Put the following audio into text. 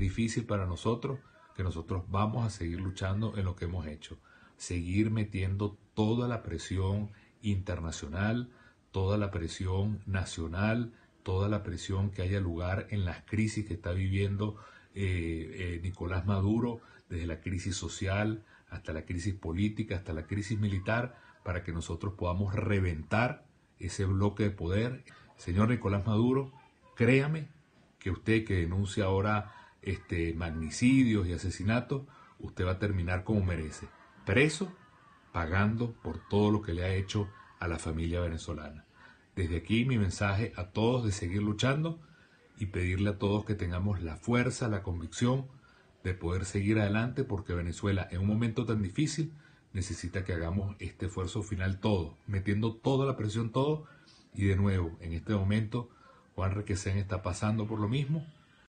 difícil para nosotros, que nosotros vamos a seguir luchando en lo que hemos hecho. Seguir metiendo toda la presión internacional, toda la presión nacional, toda la presión que haya lugar en las crisis que está viviendo eh, eh, Nicolás Maduro, desde la crisis social hasta la crisis política, hasta la crisis militar, para que nosotros podamos reventar ese bloque de poder. Señor Nicolás Maduro, créame que usted que denuncia ahora este, magnicidios y asesinatos, usted va a terminar como merece, preso, pagando por todo lo que le ha hecho a la familia venezolana. Desde aquí mi mensaje a todos de seguir luchando y pedirle a todos que tengamos la fuerza, la convicción de poder seguir adelante porque Venezuela en un momento tan difícil necesita que hagamos este esfuerzo final todo, metiendo toda la presión todo y de nuevo en este momento Juan Requesén está pasando por lo mismo